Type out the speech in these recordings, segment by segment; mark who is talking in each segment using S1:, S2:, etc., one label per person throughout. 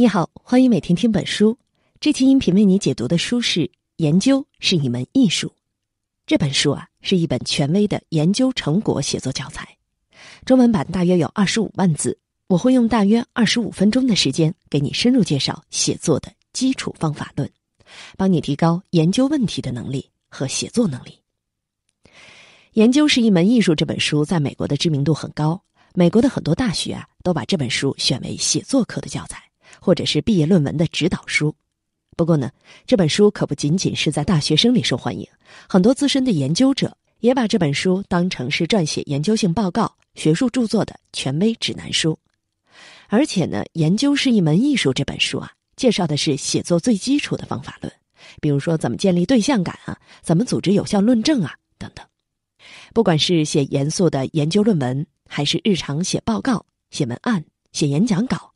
S1: 你好，欢迎每天听本书。这期音频为你解读的书是《研究是一门艺术》这本书啊，是一本权威的研究成果写作教材。中文版大约有二十五万字，我会用大约二十五分钟的时间给你深入介绍写作的基础方法论，帮你提高研究问题的能力和写作能力。《研究是一门艺术》这本书在美国的知名度很高，美国的很多大学啊都把这本书选为写作课的教材。或者是毕业论文的指导书，不过呢，这本书可不仅仅是在大学生里受欢迎，很多资深的研究者也把这本书当成是撰写研究性报告、学术著作的权威指南书。而且呢，研究是一门艺术。这本书啊，介绍的是写作最基础的方法论，比如说怎么建立对象感啊，怎么组织有效论证啊，等等。不管是写严肃的研究论文，还是日常写报告、写文案、写演讲稿。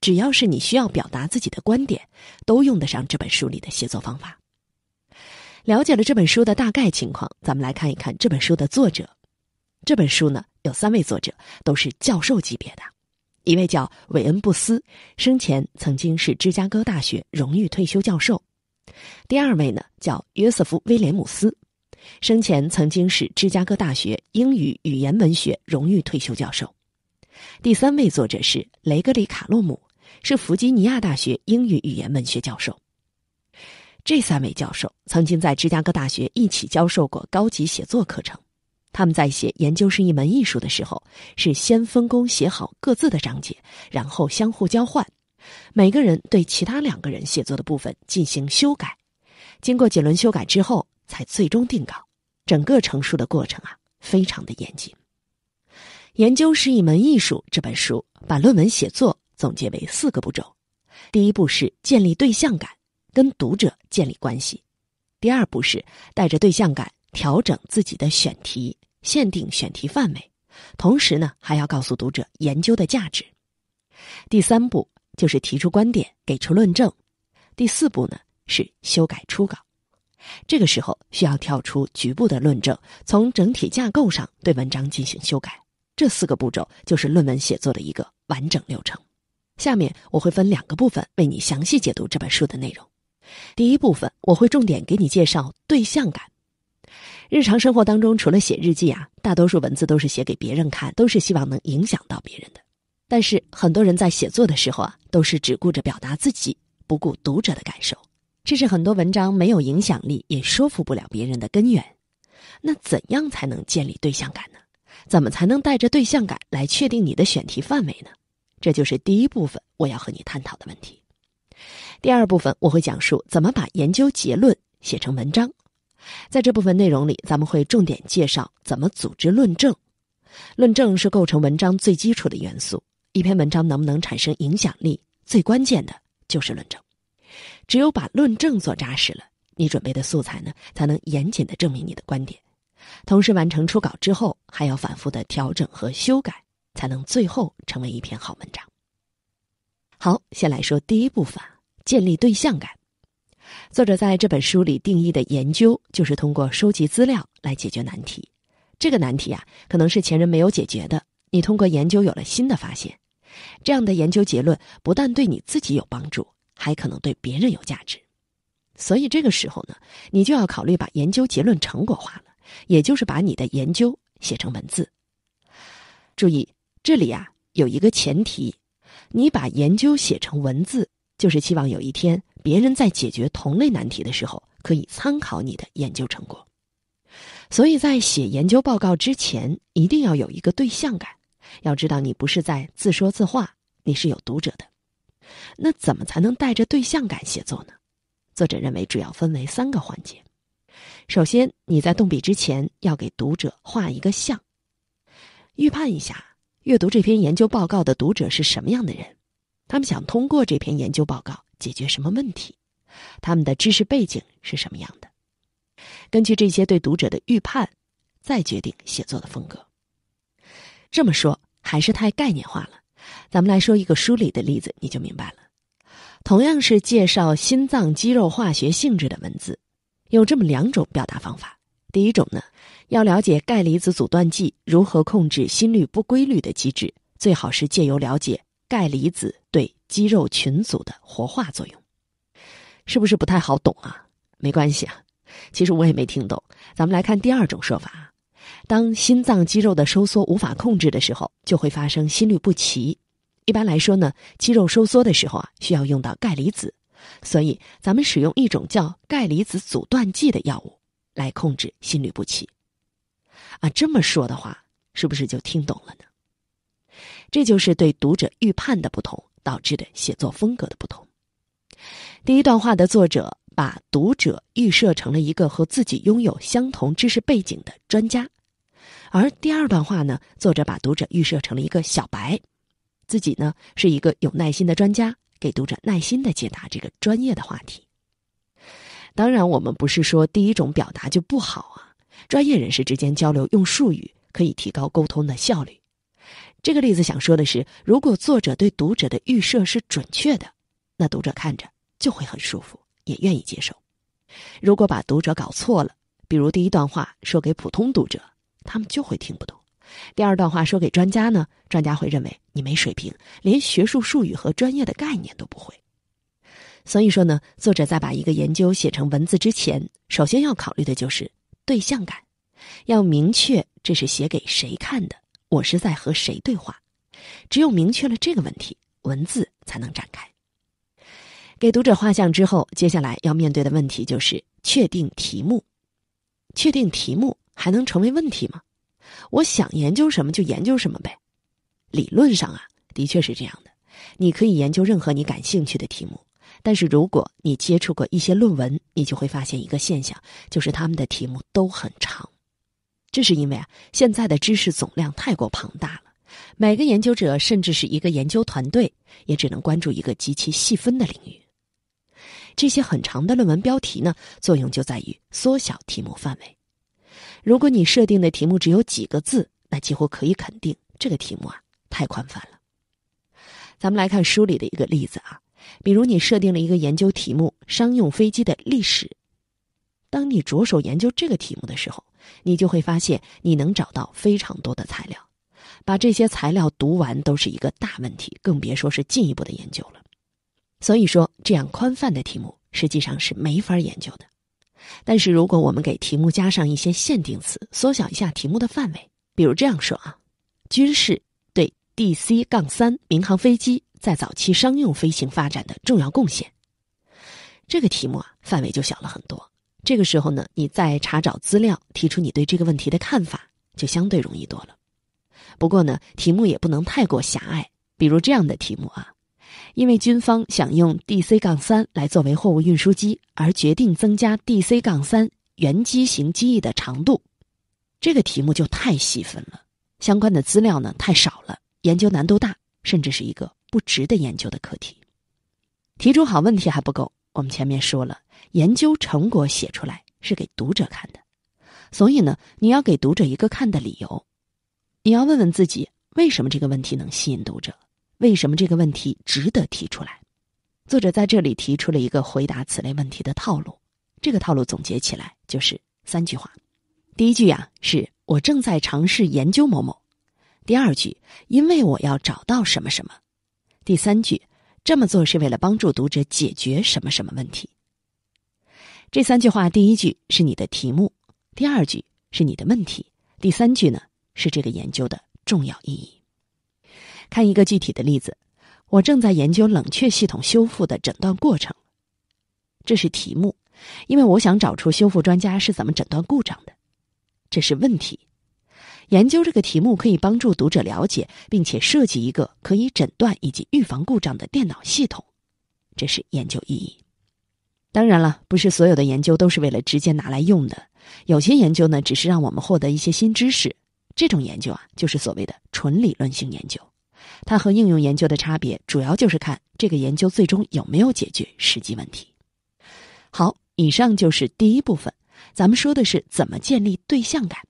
S1: 只要是你需要表达自己的观点，都用得上这本书里的写作方法。了解了这本书的大概情况，咱们来看一看这本书的作者。这本书呢有三位作者，都是教授级别的。一位叫韦恩·布斯，生前曾经是芝加哥大学荣誉退休教授；第二位呢叫约瑟夫·威廉姆斯，生前曾经是芝加哥大学英语语言文学荣誉退休教授；第三位作者是雷格里·卡洛姆。是弗吉尼亚大学英语语言文学教授。这三位教授曾经在芝加哥大学一起教授过高级写作课程。他们在写《研究是一门艺术》的时候，是先分工写好各自的章节，然后相互交换，每个人对其他两个人写作的部分进行修改。经过几轮修改之后，才最终定稿。整个成书的过程啊，非常的严谨。《研究是一门艺术》这本书把论文写作。总结为四个步骤：第一步是建立对象感，跟读者建立关系；第二步是带着对象感调整自己的选题，限定选题范围，同时呢还要告诉读者研究的价值；第三步就是提出观点，给出论证；第四步呢是修改初稿，这个时候需要跳出局部的论证，从整体架构上对文章进行修改。这四个步骤就是论文写作的一个完整流程。下面我会分两个部分为你详细解读这本书的内容。第一部分，我会重点给你介绍对象感。日常生活当中，除了写日记啊，大多数文字都是写给别人看，都是希望能影响到别人的。但是很多人在写作的时候啊，都是只顾着表达自己，不顾读者的感受，这是很多文章没有影响力也说服不了别人的根源。那怎样才能建立对象感呢？怎么才能带着对象感来确定你的选题范围呢？这就是第一部分，我要和你探讨的问题。第二部分我会讲述怎么把研究结论写成文章。在这部分内容里，咱们会重点介绍怎么组织论证。论证是构成文章最基础的元素。一篇文章能不能产生影响力，最关键的就是论证。只有把论证做扎实了，你准备的素材呢，才能严谨的证明你的观点。同时，完成初稿之后，还要反复的调整和修改。才能最后成为一篇好文章。好，先来说第一部分，建立对象感。作者在这本书里定义的研究，就是通过收集资料来解决难题。这个难题啊，可能是前人没有解决的。你通过研究有了新的发现，这样的研究结论不但对你自己有帮助，还可能对别人有价值。所以这个时候呢，你就要考虑把研究结论成果化了，也就是把你的研究写成文字。注意。这里啊，有一个前提：你把研究写成文字，就是希望有一天别人在解决同类难题的时候可以参考你的研究成果。所以在写研究报告之前，一定要有一个对象感，要知道你不是在自说自话，你是有读者的。那怎么才能带着对象感写作呢？作者认为，主要分为三个环节：首先，你在动笔之前要给读者画一个像，预判一下。阅读这篇研究报告的读者是什么样的人？他们想通过这篇研究报告解决什么问题？他们的知识背景是什么样的？根据这些对读者的预判，再决定写作的风格。这么说还是太概念化了。咱们来说一个书里的例子，你就明白了。同样是介绍心脏肌肉化学性质的文字，有这么两种表达方法。第一种呢，要了解钙离子阻断剂如何控制心律不规律的机制，最好是借由了解钙离子对肌肉群组的活化作用，是不是不太好懂啊？没关系啊，其实我也没听懂。咱们来看第二种说法：当心脏肌肉的收缩无法控制的时候，就会发生心律不齐。一般来说呢，肌肉收缩的时候啊，需要用到钙离子，所以咱们使用一种叫钙离子阻断剂的药物。来控制心律不齐，啊，这么说的话，是不是就听懂了呢？这就是对读者预判的不同导致的写作风格的不同。第一段话的作者把读者预设成了一个和自己拥有相同知识背景的专家，而第二段话呢，作者把读者预设成了一个小白，自己呢是一个有耐心的专家，给读者耐心的解答这个专业的话题。当然，我们不是说第一种表达就不好啊。专业人士之间交流用术语可以提高沟通的效率。这个例子想说的是，如果作者对读者的预设是准确的，那读者看着就会很舒服，也愿意接受。如果把读者搞错了，比如第一段话说给普通读者，他们就会听不懂；第二段话说给专家呢，专家会认为你没水平，连学术术语和专业的概念都不会。所以说呢，作者在把一个研究写成文字之前，首先要考虑的就是对象感，要明确这是写给谁看的，我是在和谁对话。只有明确了这个问题，文字才能展开。给读者画像之后，接下来要面对的问题就是确定题目。确定题目还能成为问题吗？我想研究什么就研究什么呗。理论上啊，的确是这样的，你可以研究任何你感兴趣的题目。但是，如果你接触过一些论文，你就会发现一个现象，就是他们的题目都很长。这是因为啊，现在的知识总量太过庞大了，每个研究者甚至是一个研究团队，也只能关注一个极其细分的领域。这些很长的论文标题呢，作用就在于缩小题目范围。如果你设定的题目只有几个字，那几乎可以肯定，这个题目啊太宽泛了。咱们来看书里的一个例子啊。比如，你设定了一个研究题目“商用飞机的历史”。当你着手研究这个题目的时候，你就会发现你能找到非常多的材料，把这些材料读完都是一个大问题，更别说是进一步的研究了。所以说，这样宽泛的题目实际上是没法研究的。但是，如果我们给题目加上一些限定词，缩小一下题目的范围，比如这样说啊：“军事对 DC 杠三民航飞机。”在早期商用飞行发展的重要贡献。这个题目啊，范围就小了很多。这个时候呢，你再查找资料、提出你对这个问题的看法，就相对容易多了。不过呢，题目也不能太过狭隘。比如这样的题目啊，因为军方想用 DC 杠三来作为货物运输机，而决定增加 DC 杠三原机型机翼的长度，这个题目就太细分了，相关的资料呢太少了，研究难度大，甚至是一个。不值得研究的课题，提出好问题还不够。我们前面说了，研究成果写出来是给读者看的，所以呢，你要给读者一个看的理由。你要问问自己，为什么这个问题能吸引读者？为什么这个问题值得提出来？作者在这里提出了一个回答此类问题的套路，这个套路总结起来就是三句话：第一句呀，是我正在尝试研究某某；第二句，因为我要找到什么什么。第三句，这么做是为了帮助读者解决什么什么问题。这三句话，第一句是你的题目，第二句是你的问题，第三句呢是这个研究的重要意义。看一个具体的例子，我正在研究冷却系统修复的诊断过程。这是题目，因为我想找出修复专家是怎么诊断故障的。这是问题。研究这个题目可以帮助读者了解，并且设计一个可以诊断以及预防故障的电脑系统，这是研究意义。当然了，不是所有的研究都是为了直接拿来用的，有些研究呢只是让我们获得一些新知识，这种研究啊就是所谓的纯理论性研究。它和应用研究的差别主要就是看这个研究最终有没有解决实际问题。好，以上就是第一部分，咱们说的是怎么建立对象感。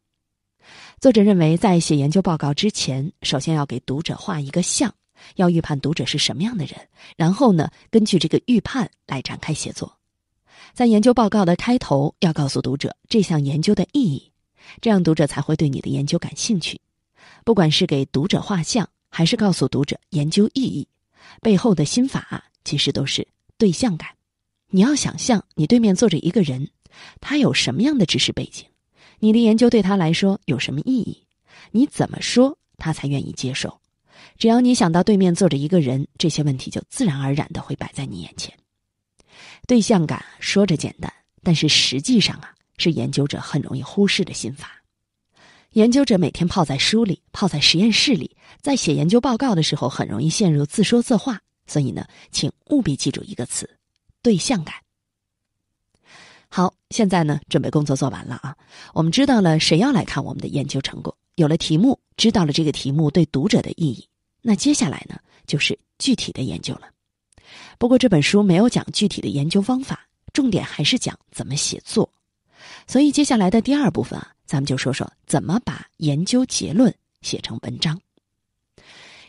S1: 作者认为，在写研究报告之前，首先要给读者画一个像，要预判读者是什么样的人，然后呢，根据这个预判来展开写作。在研究报告的开头，要告诉读者这项研究的意义，这样读者才会对你的研究感兴趣。不管是给读者画像，还是告诉读者研究意义，背后的心法其实都是对象感。你要想象你对面坐着一个人，他有什么样的知识背景。你的研究对他来说有什么意义？你怎么说他才愿意接受？只要你想到对面坐着一个人，这些问题就自然而然的会摆在你眼前。对象感说着简单，但是实际上啊，是研究者很容易忽视的心法。研究者每天泡在书里，泡在实验室里，在写研究报告的时候，很容易陷入自说自话。所以呢，请务必记住一个词：对象感。好，现在呢，准备工作做完了啊。我们知道了谁要来看我们的研究成果，有了题目，知道了这个题目对读者的意义。那接下来呢，就是具体的研究了。不过这本书没有讲具体的研究方法，重点还是讲怎么写作。所以接下来的第二部分啊，咱们就说说怎么把研究结论写成文章。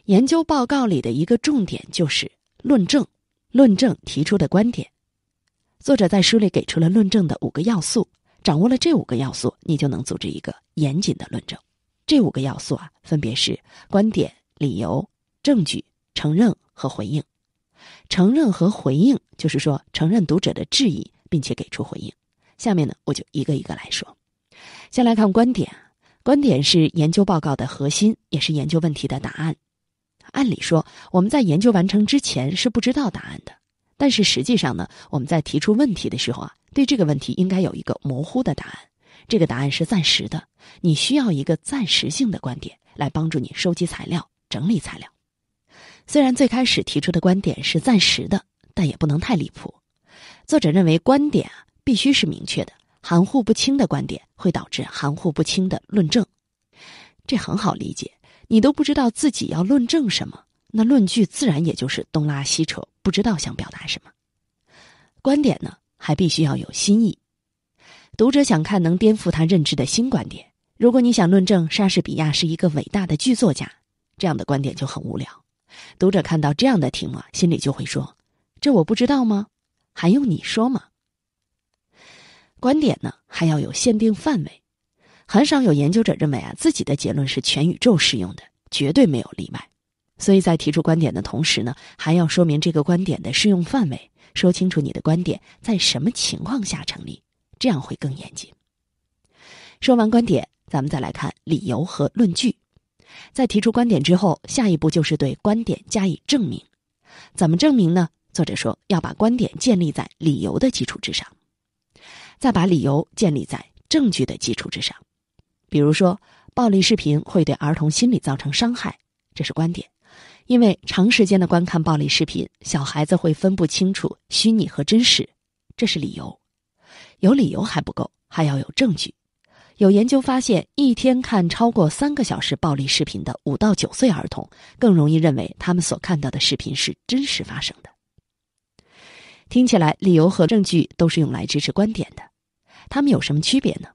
S1: 研究报告里的一个重点就是论证，论证提出的观点。作者在书里给出了论证的五个要素，掌握了这五个要素，你就能组织一个严谨的论证。这五个要素啊，分别是观点、理由、证据、承认和回应。承认和回应就是说承认读者的质疑，并且给出回应。下面呢，我就一个一个来说。先来看观点，观点是研究报告的核心，也是研究问题的答案。按理说，我们在研究完成之前是不知道答案的。但是实际上呢，我们在提出问题的时候啊，对这个问题应该有一个模糊的答案，这个答案是暂时的。你需要一个暂时性的观点来帮助你收集材料、整理材料。虽然最开始提出的观点是暂时的，但也不能太离谱。作者认为观点啊必须是明确的，含糊不清的观点会导致含糊不清的论证。这很好理解，你都不知道自己要论证什么。那论据自然也就是东拉西扯，不知道想表达什么。观点呢，还必须要有新意，读者想看能颠覆他认知的新观点。如果你想论证莎士比亚是一个伟大的剧作家，这样的观点就很无聊。读者看到这样的题目，心里就会说：“这我不知道吗？还用你说吗？”观点呢，还要有限定范围。很少有研究者认为啊，自己的结论是全宇宙适用的，绝对没有例外。所以在提出观点的同时呢，还要说明这个观点的适用范围，说清楚你的观点在什么情况下成立，这样会更严谨。说完观点，咱们再来看理由和论据。在提出观点之后，下一步就是对观点加以证明。怎么证明呢？作者说要把观点建立在理由的基础之上，再把理由建立在证据的基础之上。比如说，暴力视频会对儿童心理造成伤害，这是观点。因为长时间的观看暴力视频，小孩子会分不清楚虚拟和真实，这是理由。有理由还不够，还要有证据。有研究发现，一天看超过三个小时暴力视频的五到九岁儿童，更容易认为他们所看到的视频是真实发生的。听起来，理由和证据都是用来支持观点的，他们有什么区别呢？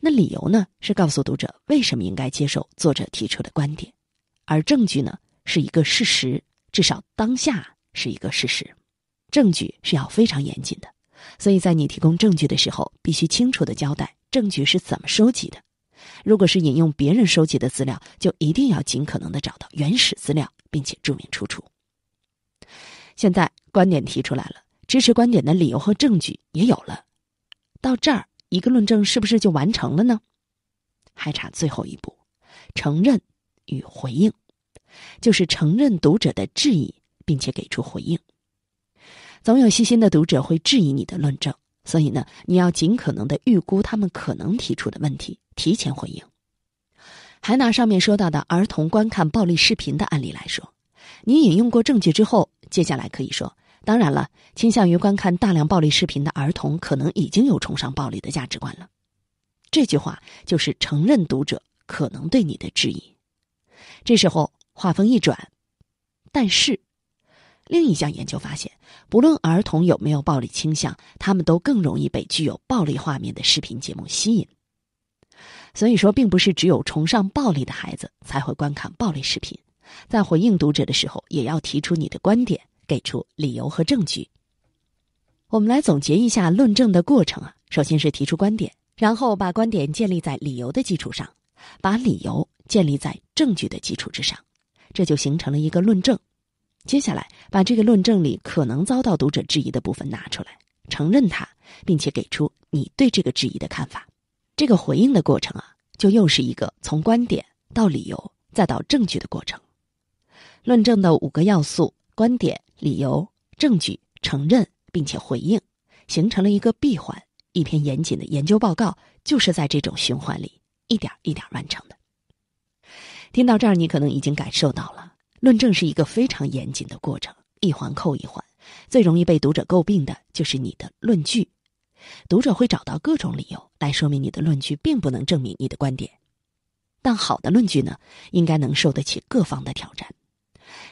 S1: 那理由呢，是告诉读者为什么应该接受作者提出的观点，而证据呢？是一个事实，至少当下是一个事实。证据是要非常严谨的，所以在你提供证据的时候，必须清楚的交代证据是怎么收集的。如果是引用别人收集的资料，就一定要尽可能的找到原始资料，并且注明出处。现在观点提出来了，支持观点的理由和证据也有了，到这儿一个论证是不是就完成了呢？还差最后一步，承认与回应。就是承认读者的质疑，并且给出回应。总有细心的读者会质疑你的论证，所以呢，你要尽可能的预估他们可能提出的问题，提前回应。还拿上面说到的儿童观看暴力视频的案例来说，你引用过证据之后，接下来可以说：“当然了，倾向于观看大量暴力视频的儿童，可能已经有崇尚暴力的价值观了。”这句话就是承认读者可能对你的质疑。这时候。话锋一转，但是，另一项研究发现，不论儿童有没有暴力倾向，他们都更容易被具有暴力画面的视频节目吸引。所以说，并不是只有崇尚暴力的孩子才会观看暴力视频。在回应读者的时候，也要提出你的观点，给出理由和证据。我们来总结一下论证的过程啊，首先是提出观点，然后把观点建立在理由的基础上，把理由建立在证据的基础之上。这就形成了一个论证。接下来，把这个论证里可能遭到读者质疑的部分拿出来，承认它，并且给出你对这个质疑的看法。这个回应的过程啊，就又是一个从观点到理由再到证据的过程。论证的五个要素：观点、理由、证据、承认，并且回应，形成了一个闭环。一篇严谨的研究报告就是在这种循环里一点一点完成的。听到这儿，你可能已经感受到了，论证是一个非常严谨的过程，一环扣一环。最容易被读者诟病的就是你的论据，读者会找到各种理由来说明你的论据并不能证明你的观点。但好的论据呢，应该能受得起各方的挑战。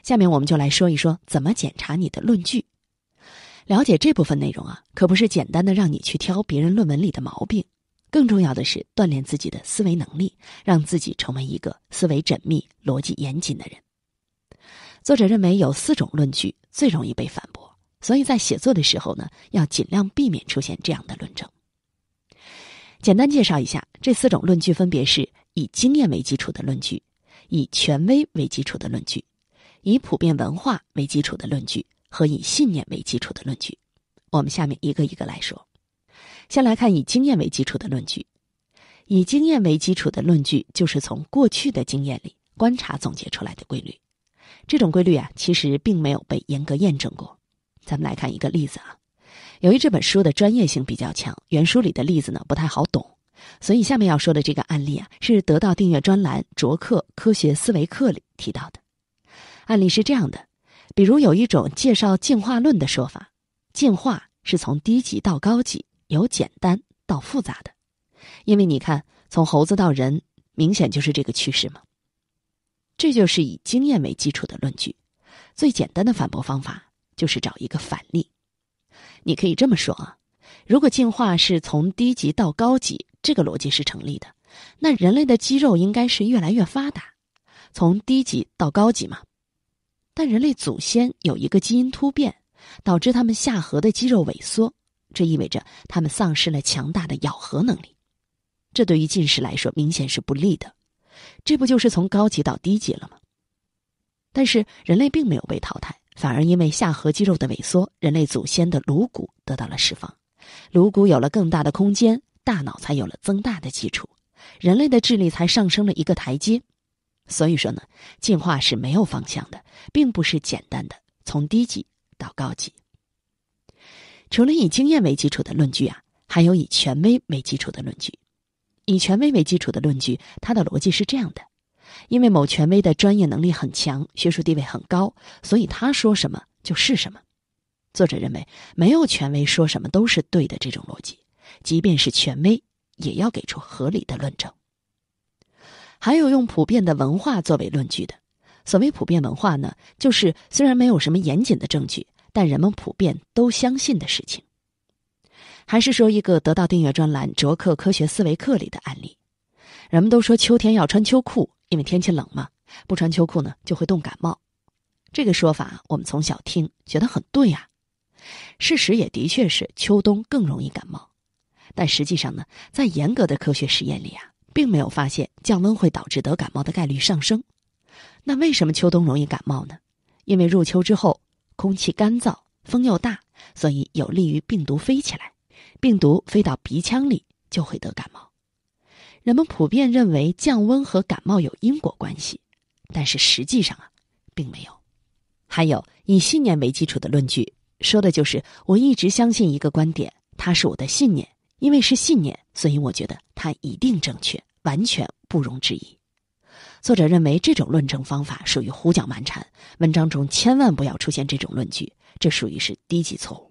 S1: 下面我们就来说一说怎么检查你的论据。了解这部分内容啊，可不是简单的让你去挑别人论文里的毛病。更重要的是锻炼自己的思维能力，让自己成为一个思维缜密、逻辑严谨的人。作者认为有四种论据最容易被反驳，所以在写作的时候呢，要尽量避免出现这样的论证。简单介绍一下这四种论据，分别是以经验为基础的论据、以权威为基础的论据、以普遍文化为基础的论据和以信念为基础的论据。我们下面一个一个来说。先来看以经验为基础的论据，以经验为基础的论据就是从过去的经验里观察总结出来的规律，这种规律啊其实并没有被严格验证过。咱们来看一个例子啊，由于这本书的专业性比较强，原书里的例子呢不太好懂，所以下面要说的这个案例啊是得到订阅专栏卓克科学思维课里提到的案例是这样的，比如有一种介绍进化论的说法，进化是从低级到高级。由简单到复杂的，因为你看，从猴子到人，明显就是这个趋势嘛。这就是以经验为基础的论据。最简单的反驳方法就是找一个反例。你可以这么说啊：如果进化是从低级到高级，这个逻辑是成立的，那人类的肌肉应该是越来越发达，从低级到高级嘛。但人类祖先有一个基因突变，导致他们下颌的肌肉萎缩。这意味着他们丧失了强大的咬合能力，这对于进食来说明显是不利的。这不就是从高级到低级了吗？但是人类并没有被淘汰，反而因为下颌肌肉的萎缩，人类祖先的颅骨得到了释放，颅骨有了更大的空间，大脑才有了增大的基础，人类的智力才上升了一个台阶。所以说呢，进化是没有方向的，并不是简单的从低级到高级。除了以经验为基础的论据啊，还有以权威为基础的论据。以权威为基础的论据，它的逻辑是这样的：因为某权威的专业能力很强，学术地位很高，所以他说什么就是什么。作者认为，没有权威说什么都是对的这种逻辑，即便是权威，也要给出合理的论证。还有用普遍的文化作为论据的，所谓普遍文化呢，就是虽然没有什么严谨的证据。但人们普遍都相信的事情，还是说一个得到订阅专栏《卓克科学思维课》里的案例。人们都说秋天要穿秋裤，因为天气冷嘛，不穿秋裤呢就会冻感冒。这个说法我们从小听，觉得很对啊。事实也的确是秋冬更容易感冒。但实际上呢，在严格的科学实验里啊，并没有发现降温会导致得感冒的概率上升。那为什么秋冬容易感冒呢？因为入秋之后。空气干燥，风又大，所以有利于病毒飞起来。病毒飞到鼻腔里，就会得感冒。人们普遍认为降温和感冒有因果关系，但是实际上啊，并没有。还有以信念为基础的论据，说的就是我一直相信一个观点，它是我的信念，因为是信念，所以我觉得它一定正确，完全不容置疑。作者认为这种论证方法属于胡搅蛮缠，文章中千万不要出现这种论据，这属于是低级错误。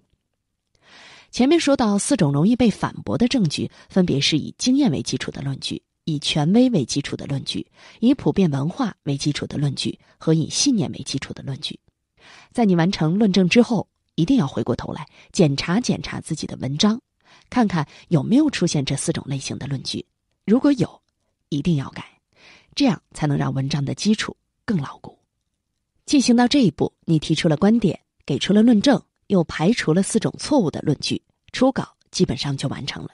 S1: 前面说到四种容易被反驳的证据，分别是以经验为基础的论据、以权威为基础的论据、以普遍文化为基础的论据和以信念为基础的论据。在你完成论证之后，一定要回过头来检查检查自己的文章，看看有没有出现这四种类型的论据，如果有，一定要改。这样才能让文章的基础更牢固。进行到这一步，你提出了观点，给出了论证，又排除了四种错误的论据，初稿基本上就完成了。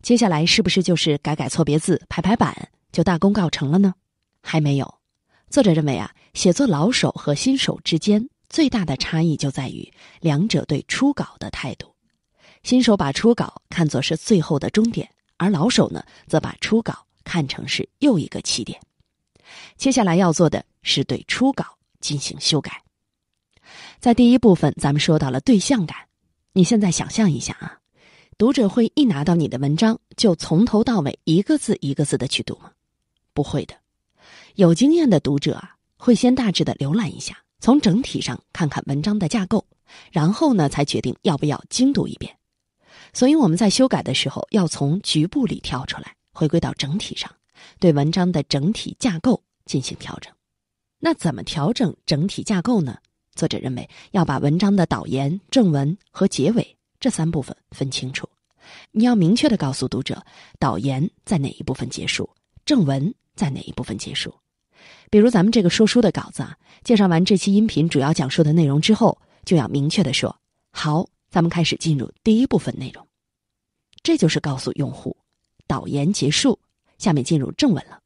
S1: 接下来是不是就是改改错别字、排排版，就大功告成了呢？还没有。作者认为啊，写作老手和新手之间最大的差异就在于两者对初稿的态度。新手把初稿看作是最后的终点，而老手呢，则把初稿看成是又一个起点。接下来要做的是对初稿进行修改。在第一部分，咱们说到了对象感。你现在想象一下啊，读者会一拿到你的文章就从头到尾一个字一个字的去读吗？不会的。有经验的读者啊，会先大致的浏览一下，从整体上看看文章的架构，然后呢，才决定要不要精读一遍。所以我们在修改的时候，要从局部里跳出来，回归到整体上。对文章的整体架构进行调整，那怎么调整整体架构呢？作者认为要把文章的导言、正文和结尾这三部分分清楚。你要明确的告诉读者，导言在哪一部分结束，正文在哪一部分结束。比如咱们这个说书的稿子，啊，介绍完这期音频主要讲述的内容之后，就要明确的说：“好，咱们开始进入第一部分内容。”这就是告诉用户，导言结束。下面进入正文了。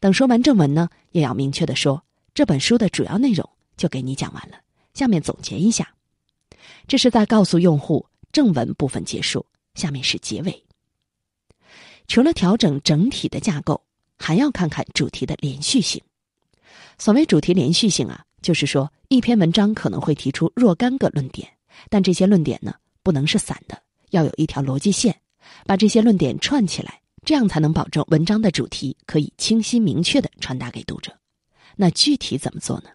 S1: 等说完正文呢，也要明确的说，这本书的主要内容就给你讲完了。下面总结一下，这是在告诉用户正文部分结束，下面是结尾。除了调整整体的架构，还要看看主题的连续性。所谓主题连续性啊，就是说一篇文章可能会提出若干个论点，但这些论点呢，不能是散的，要有一条逻辑线，把这些论点串起来。这样才能保证文章的主题可以清晰明确的传达给读者。那具体怎么做呢？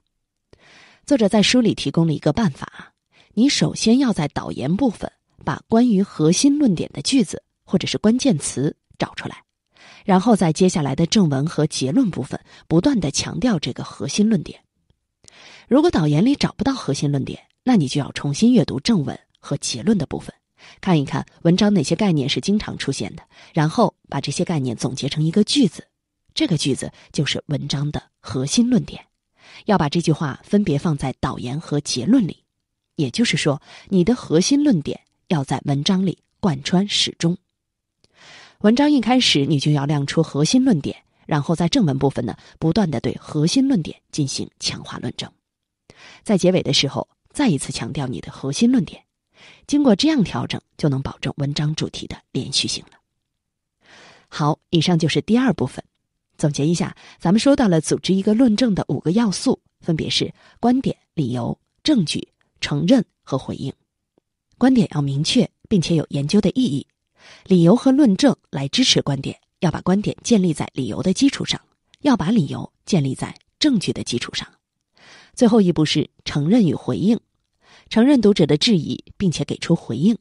S1: 作者在书里提供了一个办法：你首先要在导言部分把关于核心论点的句子或者是关键词找出来，然后在接下来的正文和结论部分不断的强调这个核心论点。如果导言里找不到核心论点，那你就要重新阅读正文和结论的部分。看一看文章哪些概念是经常出现的，然后把这些概念总结成一个句子，这个句子就是文章的核心论点。要把这句话分别放在导言和结论里，也就是说，你的核心论点要在文章里贯穿始终。文章一开始你就要亮出核心论点，然后在正文部分呢，不断的对核心论点进行强化论证，在结尾的时候再一次强调你的核心论点。经过这样调整，就能保证文章主题的连续性了。好，以上就是第二部分。总结一下，咱们说到了组织一个论证的五个要素，分别是观点、理由、证据、承认和回应。观点要明确，并且有研究的意义；理由和论证来支持观点，要把观点建立在理由的基础上，要把理由建立在证据的基础上。最后一步是承认与回应。承认读者的质疑，并且给出回应，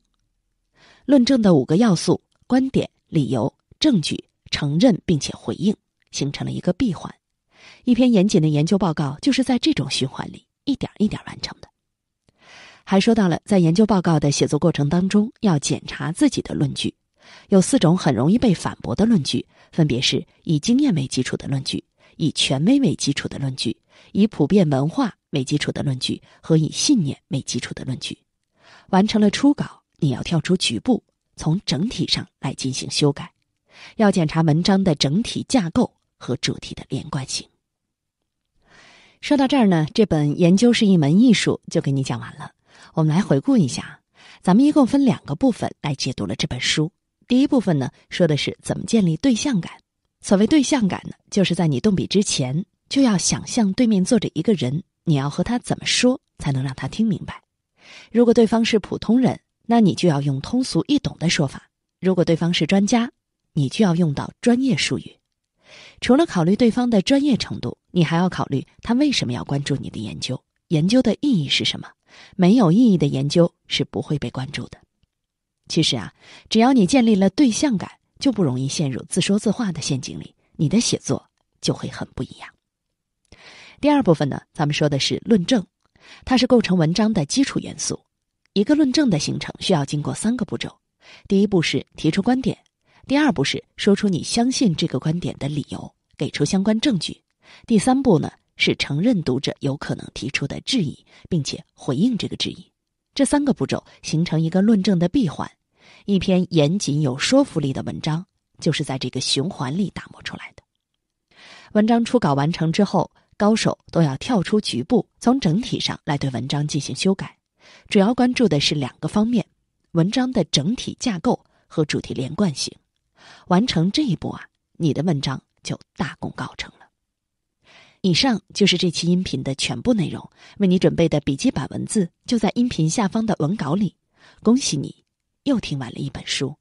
S1: 论证的五个要素：观点、理由、证据、承认，并且回应，形成了一个闭环。一篇严谨的研究报告就是在这种循环里一点一点完成的。还说到了在研究报告的写作过程当中，要检查自己的论据，有四种很容易被反驳的论据，分别是以经验为基础的论据、以权威为基础的论据、以普遍文化。没基础的论据和以信念为基础的论据，完成了初稿，你要跳出局部，从整体上来进行修改，要检查文章的整体架构和主题的连贯性。说到这儿呢，这本《研究是一门艺术》就给你讲完了。我们来回顾一下，咱们一共分两个部分来解读了这本书。第一部分呢，说的是怎么建立对象感。所谓对象感呢，就是在你动笔之前就要想象对面坐着一个人。你要和他怎么说才能让他听明白？如果对方是普通人，那你就要用通俗易懂的说法；如果对方是专家，你就要用到专业术语。除了考虑对方的专业程度，你还要考虑他为什么要关注你的研究，研究的意义是什么？没有意义的研究是不会被关注的。其实啊，只要你建立了对象感，就不容易陷入自说自话的陷阱里，你的写作就会很不一样。第二部分呢，咱们说的是论证，它是构成文章的基础元素。一个论证的形成需要经过三个步骤：第一步是提出观点；第二步是说出你相信这个观点的理由，给出相关证据；第三步呢是承认读者有可能提出的质疑，并且回应这个质疑。这三个步骤形成一个论证的闭环。一篇严谨有说服力的文章就是在这个循环里打磨出来的。文章初稿完成之后。高手都要跳出局部，从整体上来对文章进行修改，主要关注的是两个方面：文章的整体架构和主题连贯性。完成这一步啊，你的文章就大功告成了。以上就是这期音频的全部内容，为你准备的笔记版文字就在音频下方的文稿里。恭喜你，又听完了一本书。